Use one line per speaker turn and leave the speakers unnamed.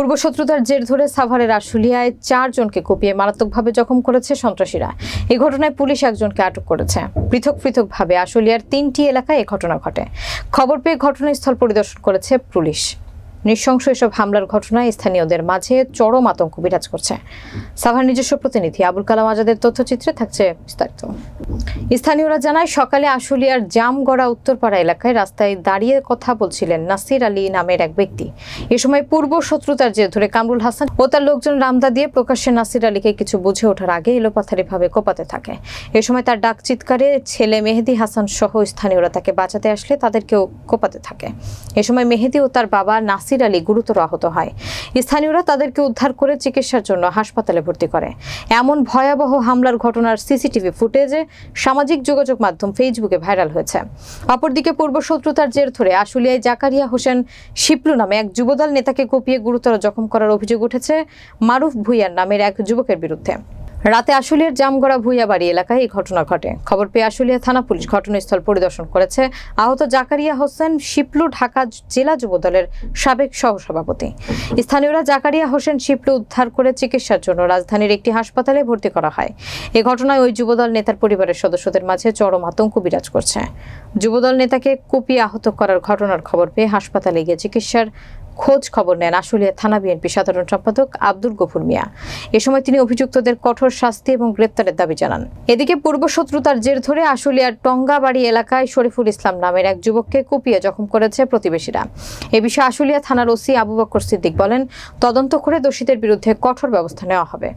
পূর্বশত্রুতার জের ধরে সাভারের আশুলিয়ায় চারজনকে কুপিয়ে মারাত্মকভাবে জখম করেছে সন্ত্রাসীরা এই ঘটনায় পুলিশ একজনকে আটক করেছে পৃথক পৃথকভাবে আশুলিয়ার তিনটি এলাকায় এ ঘটনা ঘটে খবর পেয়ে ঘটনাস্থল পরিদর্শন করেছে পুলিশ নৃশংস এসব হামলার ঘটনায় স্থানীয়দের মাঝে চরম আতঙ্ক বিরাজ করছে সাভার নিজস্ব প্রতিনিধি আবুল কালাম আজাদের তথ্যচিত্রে থাকছে বিস্তারিত স্থানীয়রা জানায় সকালে আশুলিয়ার জামগড়া উত্তরপাড়া এলাকায় রাস্তায় দাঁড়িয়ে কথা বলছিলেন নাসির আলী নামের এক ব্যক্তি এ সময় পূর্ব শত্রুতার জের ধরে কামরুল হাসান ও তার লোকজন রামদা দিয়ে প্রকাশ্যে নাসির আলীকে কিছু বুঝে ওঠার আগে এলোপাথারিভাবে কোপাতে থাকে এ সময় তার ডাক চিৎকারে ছেলে মেহেদি হাসান সহ স্থানীয়রা তাকে বাঁচাতে আসলে তাদেরকেও কোপাতে থাকে এ সময় মেহেদি ও তার বাবা নাসির নাসির আলী গুরুতর আহত হয় স্থানীয়রা তাদেরকে উদ্ধার করে চিকিৎসার জন্য হাসপাতালে ভর্তি করে এমন ভয়াবহ হামলার ঘটনার সিসিটিভি ফুটেজে সামাজিক যোগাযোগ মাধ্যম ফেসবুকে ভাইরাল হয়েছে অপরদিকে পূর্ব শত্রুতার জের ধরে আশুলিয়ায় জাকারিয়া হোসেন শিপলু নামে এক যুবদল নেতাকে কুপিয়ে গুরুতর জখম করার অভিযোগ উঠেছে মারুফ ভুইয়ার নামের এক যুবকের বিরুদ্ধে রাতে আশুলিয়ার জামগড়া ভুইয়াবাড়ি এলাকায় এই ঘটনা ঘটে খবর পেয়ে আশুলিয়া থানা পুলিশ ঘটনাস্থল পরিদর্শন করেছে আহত জাকারিয়া হোসেন শিপলু ঢাকা জেলা যুবদলের সাবেক সহসভাপতি স্থানীয়রা জাকারিয়া হোসেন শিপলু উদ্ধার করে চিকিৎসার জন্য রাজধানীর একটি হাসপাতালে ভর্তি করা হয় এ ঘটনায় ওই যুবদল নেতার পরিবারের সদস্যদের মাঝে চরম আতঙ্ক বিরাজ করছে যুবদল নেতাকে কুপি আহত করার ঘটনার খবর পেয়ে হাসপাতালে গিয়ে চিকিৎসার খোঁজ খবর নেন আশুলিয়া থানা বিএনপি সাধারণ সম্পাদক আব্দুল গফুর মিয়া এ সময় তিনি অভিযুক্তদের কঠোর কঠোর শাস্তি এবং গ্রেপ্তারের দাবি জানান এদিকে পূর্ব শত্রুতার জের ধরে আশুলিয়ার টঙ্গাবাড়ি এলাকায় শরীফুল ইসলাম নামের এক যুবককে কুপিয়ে জখম করেছে প্রতিবেশীরা এ বিষয়ে আশুলিয়া থানার ওসি আবু বকর সিদ্দিক বলেন তদন্ত করে দোষীদের বিরুদ্ধে কঠোর ব্যবস্থা নেওয়া হবে